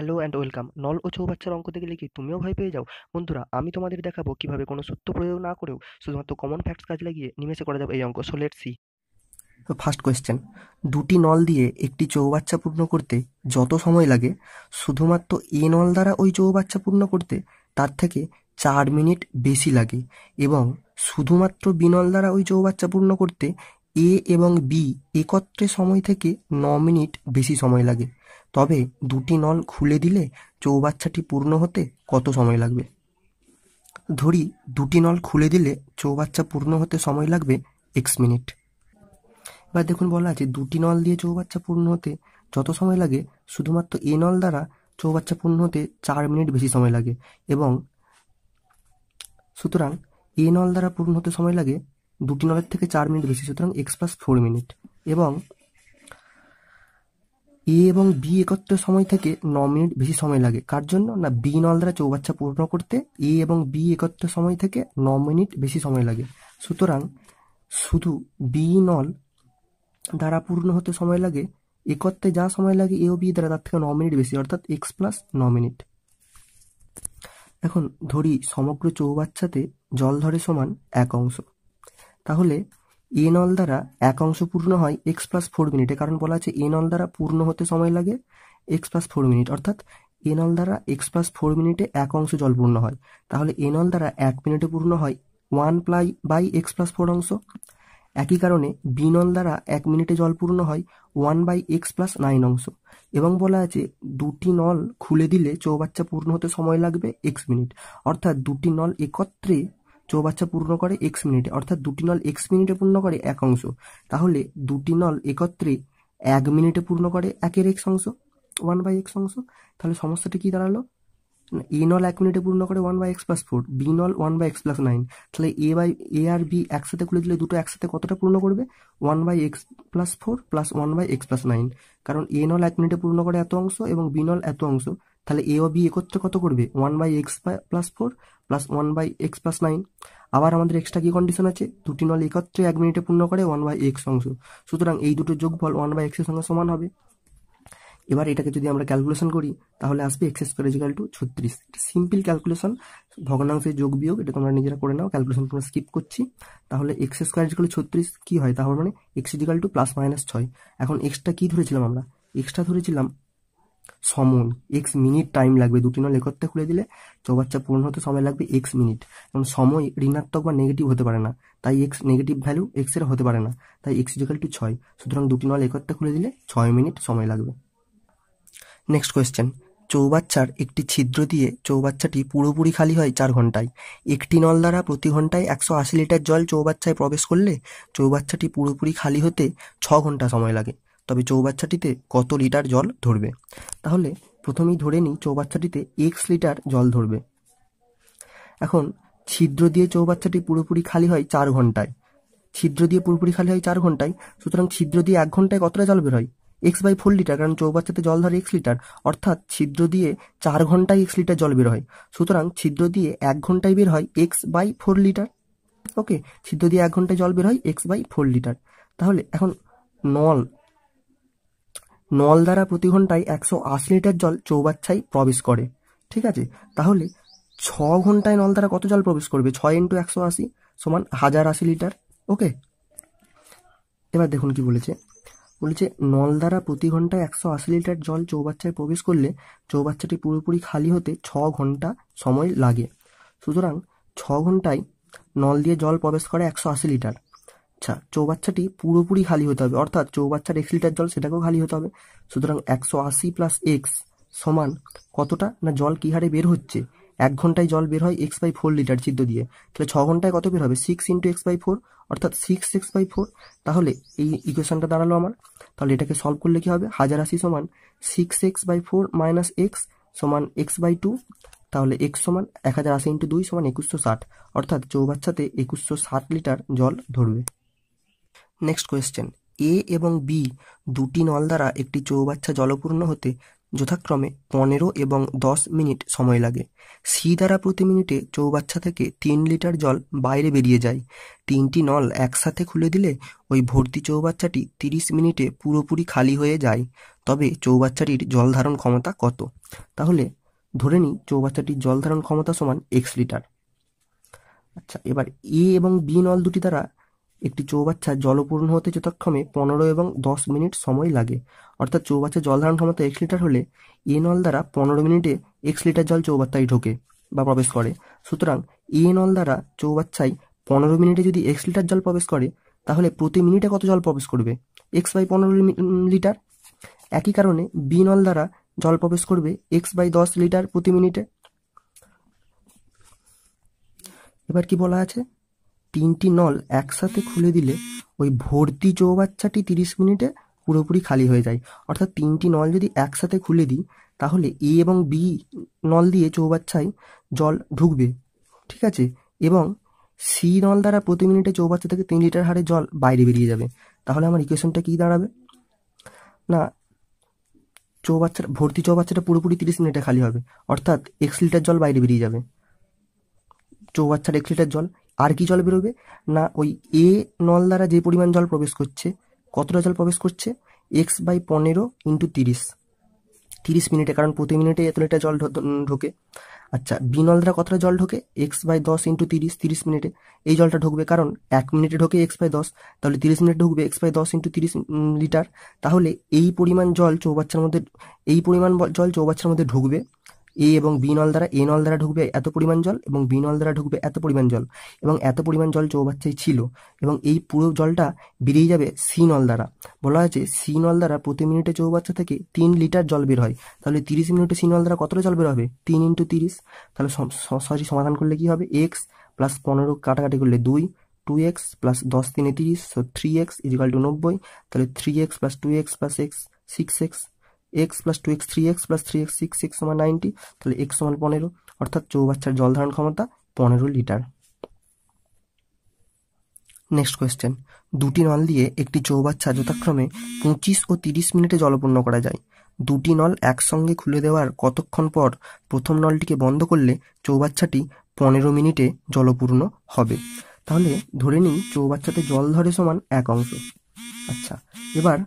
hello and welcome নল ও চৌবাচ্চার অঙ্ক দেখলে কি তুমিও ভয় পেয়ে যাও বন্ধুরা আমি তোমাদের দেখাবো কিভাবে কোনো সত্য প্রয়োগ না করেও শুধুমাত্র কমন ফ্যাক্টস কাজ লাগিয়ে নিমেষে করা যাবে এই অঙ্ক so let see first question দুটি নল দিয়ে একটি চৌবাচ্চা পূর্ণ করতে যত সময় লাগে শুধুমাত্র এ নল দ্বারা ওই চৌবাচ্চা পূর্ণ করতে তার থেকে চার মিনিট বেশি লাগে এবং শুধুমাত্র বি নল দ্বারা ওই চৌবাচ্চা পূর্ণ করতে এ এবং বি একত্রে সময় থেকে ন মিনিট বেশি সময় লাগে তবে দুটি নল খুলে দিলে চৌবাচ্চাটি পূর্ণ হতে কত সময় লাগবে ধরি দুটি নল খুলে দিলে চৌবাচ্চা পূর্ণ হতে সময় লাগবে এক্স মিনিট এবার দেখুন বলা আছে দুটি নল দিয়ে চৌবাচ্চা পূর্ণ হতে যত সময় লাগে শুধুমাত্র এ নল দ্বারা চৌবাচ্চা পূর্ণ হতে চার মিনিট বেশি সময় লাগে এবং সুতরাং এ নল দ্বারা পূর্ণ হতে সময় লাগে দুটি নলের থেকে চার মিনিট বেশি সুতরাং এক্স প্লাস ফোর মিনিট এবং এ এবং বি একত্র সময় থেকে ন মিনিট বেশি সময় লাগে কার জন্য না বি নল দ্বারা চৌবাচ্চা পূর্ণ করতে এ এবং বি একত্র সময় থেকে ন মিনিট বেশি সময় লাগে সুতরাং শুধু বি নল দ্বারা পূর্ণ হতে সময় লাগে একত্রে যা সময় লাগে এ ও বি দ্বারা তার থেকে ন মিনিট বেশি অর্থাৎ এক্স প্লাস ন মিনিট এখন ধরি সমগ্র চৌবাচ্চাতে জল ধরে সমান এক অংশ তাহলে এন অল দ্বারা এক অংশ পূর্ণ হয় এক্স প্লাস ফোর মিনিটে কারণ বলা আছে এন অল দ্বারা পূর্ণ হতে সময় লাগে এক্স প্লাস ফোর মিনিট অর্থাৎ এন অল দ্বারা এক্স প্লাস ফোর মিনিটে এক অংশ জল পূর্ণ হয় তাহলে এন অল দ্বারা এক মিনিটে পূর্ণ হয় ওয়ান প্লাই বাই এক্স প্লাস ফোর অংশ একই কারণে বিনল দ্বারা এক মিনিটে জল পূর্ণ হয় one by x plus nine অংশ এবং বলা আছে দুটি নল খুলে দিলে চৌবাচ্চা পূর্ণ হতে সময় লাগবে এক্স মিনিট অর্থাৎ দুটি নল একত্রে চৌবাচ্চা পূর্ণ করে এক্স মিনিটে অর্থাৎ দুটি নল এক্স মিনিটে পূর্ণ করে এক অংশ তাহলে দুটি নল একত্রে এক মিনিটে পূর্ণ করে একের এক্স অংশ ওয়ান বাই এক্স অংশ তাহলে সমস্যাটা কি দাঁড়ালো এ নল এক মিনিটে পূর্ণ করে one by x plus four B নল one by x plus nine তাহলে A by A R B একসাথে খুলে দিলে দুটো একসাথে কতটা পূর্ণ করবে one by x plus four plus one by x plus nine কারণ এ নল এক মিনিটে পূর্ণ করে এত অংশ এবং বি নল এত অংশ তাহলে এ ও বি একত্রে কত করবে one by x plus four plus one by x plus nine আবার আমাদের এক্সট্রা কি কন্ডিশন আছে দুটি নল একত্রে এক মিনিটে পূর্ণ করে ওয়ান বাই এক্স অংশ সুতরাং এই দুটো যোগফল ওয়ান বাই এক্সের সঙ্গে সমান হবে এবার এটাকে যদি আমরা ক্যালকুলেশন করি তাহলে আসবে এক্স স্কোয়ার ইজিক্যাল টু ছত্রিশ এটা সিম্পল ক্যালকুলেশন ভগ্নাংশে যোগ বিয়োগ এটা তোমরা নিজেরা করে নাও ক্যালকুলেশন তোমরা স্কিপ করছি তাহলে এক্স স্কোয়ার ইজিক্যাল টু ছত্রিশ কী হয় তাহলে মানে x equal to plus minus ছয় এখন এক্সটা কী ধরেছিলাম আমরা এক্সটা ধরেছিলাম সমন এক্স মিনিট টাইম লাগবে দুটি নল একত্রে খুলে দিলে চৌবাচ্চা পূরণ হতে সময় লাগবে এক্স মিনিট এবং সময় ঋণাত্মক বা নেগেটিভ হতে পারে না তাই এক্স নেগেটিভ ভ্যালু এক্স এর হতে পারে না তাই এক্স ইজিক্যাল টু ছয় সুতরাং দুটি নল একত্রে খুলে দিলে ছয় মিনিট সময় লাগবে নেক্সট কোয়েশ্চেন চৌবাচ্চার একটি ছিদ্র দিয়ে চৌবাচ্চাটি পুরোপুরি খালি হয় চার ঘন্টায় একটি নল দ্বারা প্রতি ঘন্টায় একশো আশি লিটার জল চৌবাচ্চায় প্রবেশ করলে চৌবাচ্চাটি পুরোপুরি খালি হতে ছ ঘন্টা সময় লাগে তবে চৌবাচ্চাটিতে কত লিটার জল ধরবে তাহলে প্রথমেই ধরে নিই চৌবাচ্চাটিতে এক্স লিটার জল ধরবে এখন ছিদ্র দিয়ে চৌবাচ্চাটি পুরোপুরি খালি হয় চার ঘন্টায় ছিদ্র দিয়ে পুরোপুরি খালি হয় চার ঘন্টায় সুতরাং ছিদ্র দিয়ে এক ঘন্টায় কতটা জল বের হয় এক্স বাই ফোর লিটার কারণ চৌবাচ্চাতে জল ধরে এক্স লিটার অর্থাৎ ছিদ্র দিয়ে চার ঘন্টায় এক্স লিটার জল বের হয় সুতরাং ছিদ্র দিয়ে এক ঘন্টায় বের হয় x by four litre okay ছিদ্র দিয়ে এক ঘন্টায় জল বের হয় এক্স বাই ফোর লিটার তাহলে এখন নল নল দ্বারা প্রতি ঘন্টায় একশো আশি লিটার জল চৌবাচ্ছায় প্রবেশ করে ঠিক আছে তাহলে ছ ঘন্টায় নল দ্বারা কত জল প্রবেশ করবে ছয় ইন্টু একশো আশি সমান হাজার আশি লিটার ওকে এবার দেখুন কি বলেছে বলেছে নল দ্বারা প্রতি ঘন্টায় একশো আশি লিটার জল চৌবাচ্চায় প্রবেশ করলে চৌবাচ্চাটি পুরোপুরি খালি হতে ছ ঘন্টা সময় লাগে সুতরাং ছ ঘন্টায় নল দিয়ে জল প্রবেশ করে একশো আশি লিটার আচ্ছা চৌবাচ্চাটি পুরোপুরি খালি হতে হবে অর্থাৎ চৌবাচ্চার এক লিটার জল সেটাকেও খালি হতে হবে সুতরাং একশো আশি প্লাস এক্স সমান কতটা না জল কী হারে বের হচ্ছে এক ঘন্টায় জল বের হয় এক্স বাই ফোর লিটার ছিদ্র দিয়ে তাহলে ছ ঘন্টায় কত বের হবে six into x by four অর্থাৎ সিক্স এক্স বাই ফোর তাহলে এই ইকুয়েশনটা দাঁড়ালো আমার তাহলে এটাকে সলভ করলে কি হবে হাজার আশি সমান six x by four minus x সমান এক্স বাই টু তাহলে এক্স সমান এক হাজার আশি ইন্টু দুই সমান একুশশো ষাট অর্থাৎ চৌবাচ্চাতে একুশশো ষাট লিটার জল ধরবে নেক্সট কোয়েশ্চেন এ এবং বি দুটি নল দ্বারা একটি চৌবাচ্চা জলপূর্ণ হতে যথাক্রমে পনেরো এবং দশ মিনিট সময় লাগে সি দ্বারা প্রতি মিনিটে চৌবাচ্চা থেকে তিন লিটার জল বাইরে বেরিয়ে যায় তিনটি নল একসাথে খুলে দিলে ওই ভর্তি চৌবাচ্চাটি তিরিশ মিনিটে পুরোপুরি খালি হয়ে যায় তবে চৌবাচ্চাটির জল ধারণ ক্ষমতা কত তাহলে ধরে নিই চৌবাচ্চাটির জল ধারণ ক্ষমতা সমান এক্স লিটার আচ্ছা এবার এ এবং বি নল দুটি দ্বারা একটি চৌবাচ্চা জলপূর্ণ হতে যথাক্রমে পনেরো এবং দশ মিনিট সময় লাগে অর্থাৎ চৌবাচ্চা জল ধারণ ক্ষমতা এক লিটার হলে এ নল দ্বারা পনেরো মিনিটে এক লিটার জল চৌবাচ্চায় ঢোকে বা প্রবেশ করে সুতরাং এ নল দ্বারা চৌবাচ্চায় পনেরো মিনিটে যদি এক লিটার জল প্রবেশ করে তাহলে প্রতি মিনিটে কত জল প্রবেশ করবে এক্স বাই পনেরো লিটার একই কারণে বি নল দ্বারা জল প্রবেশ করবে এক্স বাই দশ লিটার প্রতি মিনিটে এবার কি বলা আছে তিনটি নল একসাথে খুলে দিলে ওই ভর্তি চৌবাচ্চাটি তিরিশ মিনিটে পুরোপুরি খালি হয়ে যায় অর্থাৎ তিনটি নল যদি একসাথে খুলে দিই তাহলে এ এবং বি নল দিয়ে চৌবাচ্চায় জল ঢুকবে ঠিক আছে এবং সি নল দ্বারা প্রতি মিনিটে চৌবাচ্চা থেকে তিন লিটার হারে জল বাইরে বেরিয়ে যাবে তাহলে আমার ইকুয়েশনটা কী দাঁড়াবে না চৌবাচ্চাটা ভর্তি চৌবাচ্চাটা পুরোপুরি তিরিশ মিনিটে খালি হবে অর্থাৎ এক্স লিটার জল বাইরে বেরিয়ে যাবে চৌবাচ্চার এক লিটার জল আর কি জল বেরোবে না ওই এ নল দ্বারা যে পরিমাণ জল প্রবেশ করছে কতটা জল প্রবেশ করছে এক্স বাই পনেরো ইন্টু তিরিশ তিরিশ মিনিটে কারণ প্রতি মিনিটে এত লিটার জল ঢোকে আচ্ছা বি নল দ্বারা কতটা জল ঢোকে এক্স বাই দশ ইন্টু তিরিশ তিরিশ মিনিটে এই জলটা ঢুকবে কারণ এক মিনিটে ঢোকে এক্স বাই দশ তাহলে তিরিশ মিনিটে ঢুকবে এক্স বাই দশ ইন্টু তিরিশ লিটার তাহলে এই পরিমাণ জল চৌবাচ্চার মধ্যে এই পরিমাণ জল চৌবাচ্চার মধ্যে ঢুকবে এ এবং বি নল দ্বারা এ নল দ্বারা ঢুকবে এত পরিমাণ জল এবং বি নল দ্বারা ঢুকবে এত পরিমাণ জল এবং এত পরিমাণ জল চৌবাচ্চায় ছিল এবং এই পুরো জলটা বেরিয়ে যাবে সি নল দ্বারা বলা হয়েছে সি নল দ্বারা প্রতি মিনিটে চৌবাচ্চা থেকে তিন লিটার জল বের হয় তাহলে তিরিশ মিনিটে সি নল দ্বারা কতটা জল বের হবে তিন ইন্টু তিরিশ তাহলে সরাসরি সমাধান করলে কি হবে এক্স প্লাস পনেরো কাটাকাটি করলে দুই টু এক্স প্লাস দশ তিনে তিরিশ so three x is equal to নব্বই তাহলে three x plus two x plus x six x x plus two x three x plus three x six x সমান নাইনটি তাহলে এক্স সমান পনেরো অর্থাৎ চৌবাচ্চার জল ধারণ ক্ষমতা পনেরো লিটার নেক্সট কোয়েশ্চেন দুটি নল দিয়ে একটি চৌবাচ্চা যথাক্রমে পঁচিশ ও তিরিশ মিনিটে জলপূর্ণ করা যায় দুটি নল একসঙ্গে খুলে দেওয়ার কতক্ষণ পর প্রথম নলটিকে বন্ধ করলে চৌবাচ্চাটি পনেরো মিনিটে জলপূর্ণ হবে তাহলে ধরে নিই চৌবাচ্চাতে জল ধরে সমান এক অংশ আচ্ছা এবার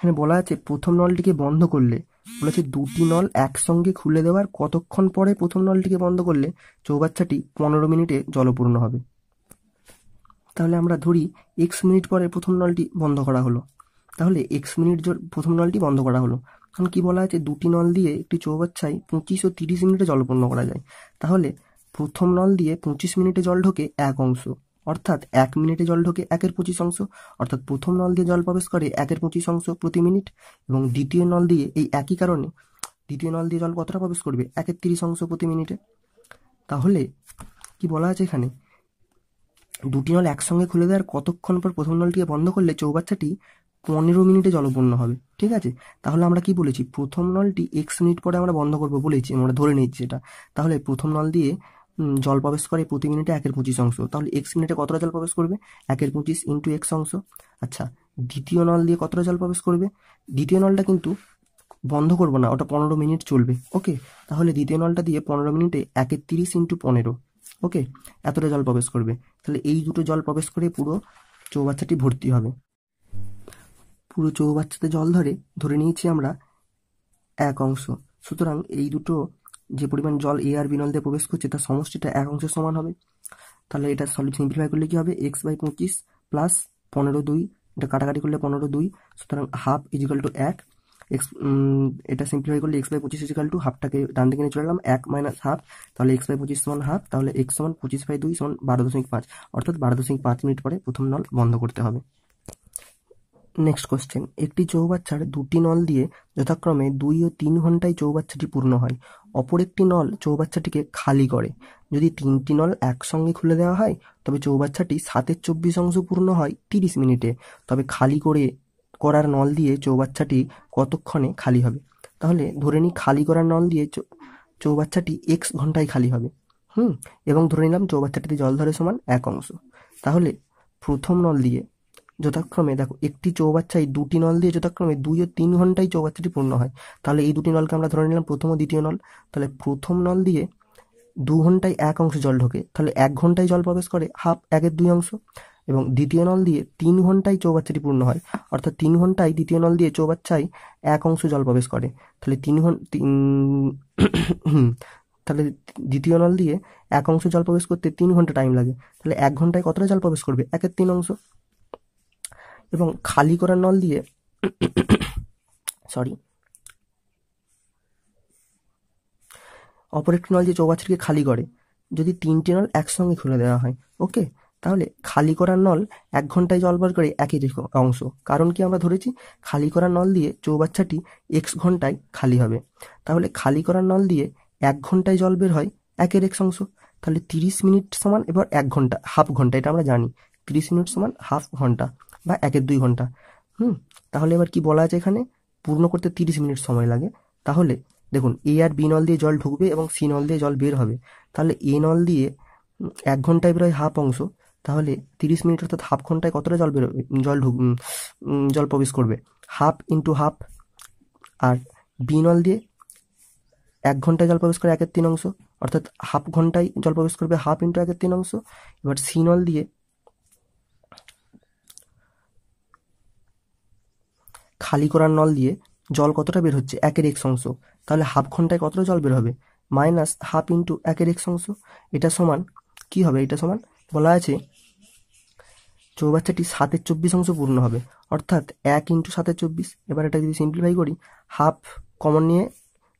এখানে বলা আছে প্রথম নলটিকে বন্ধ করলে বলেছে দুটি নল একসঙ্গে খুলে দেওয়ার কতক্ষণ পরে প্রথম নলটিকে বন্ধ করলে চৌবাচ্চাটি পনেরো মিনিটে জলপূর্ণ হবে তাহলে আমরা ধরি এক্স মিনিট পরে প্রথম নলটি বন্ধ করা হলো তাহলে এক্স মিনিট প্রথম নলটি বন্ধ করা হলো কারণ কি বলা আছে দুটি নল দিয়ে একটি চৌবাচ্চায় পঁচিশ ও তিরিশ মিনিটে জলপূর্ণ করা যায় তাহলে প্রথম নল দিয়ে পঁচিশ মিনিটে জল ঢোকে এক অংশ অর্থাৎ এক মিনিটে জল ঢোকে একের পঁচিশ অংশ অর্থাৎ প্রথম নল দিয়ে জল প্রবেশ করে একের পঁচিশ অংশ প্রতি মিনিট এবং দ্বিতীয় নল দিয়ে এই একই কারণে দ্বিতীয় নল দিয়ে জল কতটা প্রবেশ করবে একের তিরিশ অংশ প্রতি মিনিটে তাহলে কি বলা আছে এখানে দুটি নল একসঙ্গে খুলে দেওয়ার কতক্ষণ পর প্রথম নলটিকে বন্ধ করলে চৌবাচ্চাটি পনেরো মিনিটে জলপূর্ণ হবে ঠিক আছে তাহলে আমরা কি বলেছি প্রথম নলটি এক্স মিনিট পরে আমরা বন্ধ করবো বলেছি আমরা ধরে নিচ্ছি এটা তাহলে প্রথম নল দিয়ে জল প্রবেশ করে প্রতি মিনিটে একের পঁচিশ অংশ তাহলে এক্স মিনিটে কতটা জল প্রবেশ করবে একের পঁচিশ ইন্টু এক্স অংশ আচ্ছা দ্বিতীয় নল দিয়ে কতটা জল প্রবেশ করবে দ্বিতীয় নলটা কিন্তু বন্ধ করবো না ওটা পনেরো মিনিট চলবে ওকে তাহলে দ্বিতীয় নলটা দিয়ে পনেরো মিনিটে একের তিরিশ ইন্টু পনেরো ওকে এতটা জল প্রবেশ করবে তাহলে এই দুটো জল প্রবেশ করে পুরো চৌবাচ্চাটি ভর্তি হবে পুরো চৌবাচ্চাতে জল ধরে ধরে নিয়েছি আমরা এক অংশ সুতরাং এই দুটো যে পরিমাণ জল এ আর বিনল দিয়ে প্রবেশ করছে তার সমষ্টিটা এক অংশের সমান হবে তাহলে এটা সলিড সিম্পলিফাই করলে কি হবে এক্স বাই পঁচিশ প্লাস পনেরো দুই এটা কাটাকাটি করলে পনেরো দুই সুতরাং হাফ ইজিক্যাল টু এক এক্স এটা সিম্পলিফাই করলে এক্স বাই পঁচিশ ইজিক্যাল টু হাফটাকে ডান দিকে নিয়ে চলে এলাম এক মাইনাস হাফ তাহলে এক্স বাই পঁচিশ সমান হাফ তাহলে এক্স সমান পঁচিশ বাই দুই সমান বারো দশমিক পাঁচ অর্থাৎ বারো দশমিক পাঁচ মিনিট পরে প্রথম নল বন্ধ করতে হবে নেক্সট কোশ্চেন একটি চৌবাচ্চার দুটি নল দিয়ে যথাক্রমে দুই ও তিন ঘন্টায় চৌবাচ্চাটি পূর্ণ হয় অপর একটি নল চৌবাচ্চাটিকে খালি করে যদি তিনটি নল একসঙ্গে খুলে দেওয়া হয় তবে চৌবাচ্চাটি সাতের চব্বিশ অংশ পূর্ণ হয় তিরিশ মিনিটে তবে খালি করে করার নল দিয়ে চৌবাচ্চাটি কতক্ষণে খালি হবে তাহলে ধরে নিই খালি করার নল দিয়ে চৌবাচ্চাটি এক্স ঘন্টায় খালি হবে হুম এবং ধরে নিলাম চৌবাচ্চাটিতে জল ধরে সমান এক অংশ তাহলে প্রথম নল দিয়ে যথাক্রমে দেখো একটি চৌবাচ্চায় দুটি নল দিয়ে যথাক্রমে দুই ও তিন ঘন্টায় চৌবাচ্চাটি পূর্ণ হয় তাহলে এই দুটি নলকে আমরা ধরে নিলাম প্রথম ও দ্বিতীয় নল তাহলে প্রথম নল দিয়ে দু ঘন্টায় এক অংশ জল ঢোকে তাহলে এক ঘন্টায় জল প্রবেশ করে হাফ একের দুই অংশ এবং দ্বিতীয় নল দিয়ে তিন ঘন্টায় চৌবাচ্চাটি পূর্ণ হয় অর্থাৎ তিন ঘন্টায় দ্বিতীয় নল দিয়ে চৌবাচ্চায় এক অংশ জল প্রবেশ করে তাহলে তিন ঘন্টা তাহলে দ্বিতীয় নল দিয়ে এক অংশ জল প্রবেশ করতে তিন ঘন্টা টাইম লাগে তাহলে এক ঘন্টায় কতটা জল প্রবেশ করবে একের তিন অংশ এবং খালি করা নল দিয়ে সরি অপর একটি নল দিয়ে চৌবাচ্চাটিকে খালি করে যদি তিনটি নল একসঙ্গে খুলে দেওয়া হয় ওকে তাহলে খালি করার নল এক ঘন্টায় জল বার করে একই অংশ কারণ কি আমরা ধরেছি খালি করার নল দিয়ে চৌবাচ্চাটি এক্স ঘন্টায় খালি হবে তাহলে খালি করার নল দিয়ে এক ঘন্টায় জল বের হয় একের এক্স অংশ তাহলে তিরিশ মিনিট সমান এবার এক ঘন্টা হাফ ঘন্টা এটা আমরা জানি তিরিশ মিনিট সমান হাফ ঘন্টা বা একের দুই ঘন্টা হুম তাহলে এবার কি বলা আছে এখানে পূর্ণ করতে তিরিশ মিনিট সময় লাগে তাহলে দেখুন এ আর বি নল দিয়ে জল ঢুকবে এবং সি নল দিয়ে জল বের হবে তাহলে এ নল দিয়ে এক ঘন্টায় বেরোয় হাফ অংশ তাহলে তিরিশ মিনিট অর্থাৎ হাফ ঘন্টায় কতটা জল বেরোবে জল ঢুক জল প্রবেশ করবে হাফ ইন্টু হাফ আর বি নল দিয়ে এক ঘন্টায় জল প্রবেশ করে একের তিন অংশ অর্থাৎ হাফ ঘন্টায় জল প্রবেশ করবে হাফ ইন্টু একের তিন অংশ এবার সি নল দিয়ে খালি করার নল দিয়ে জল কতটা বের হচ্ছে একের এক অংশ তাহলে হাফ ঘন্টায় কতটা জল বের হবে মাইনাস হাফ ইন্টু একের এক অংশ এটা সমান কি হবে এটা সমান বলা আছে চৌবাচ্চাটি সাতের চব্বিশ অংশ পূর্ণ হবে অর্থাৎ এক ইন্টু সাতের চব্বিশ এবার এটা যদি সিম্পলিফাই করি হাফ কমন নিয়ে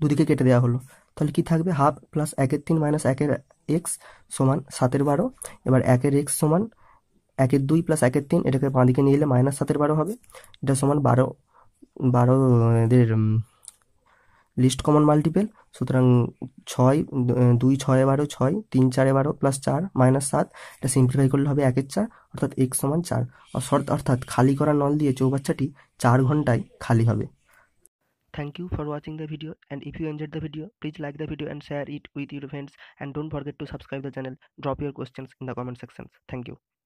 দুদিকে কেটে দেওয়া হলো তাহলে কি থাকবে হাফ প্লাস একের তিন মাইনাস একের এক্স সমান সাতের বারো এবার একের এক্স সমান একের দুই প্লাস একের তিন এটাকে বাঁদিকে নিয়ে এলে মাইনাস সাতের বারো হবে এটা সমান বারো বারো এদের লিস্ট কমন মাল্টিপেল সুতরাং ছয় দুই ছয় বারো ছয় তিন চারে বারো প্লাস চার মাইনাস সাত এটা সিম্পলিফাই করলে হবে একের চার অর্থাৎ এক সমান চার শর্ত অর্থাৎ খালি করা নল দিয়ে চৌবাচ্চাটি চার ঘন্টায় খালি হবে thank you for watching the video and if you enjoyed the video please like the video and share it with your friends and don't forget to subscribe the channel drop your question in the comment section thank you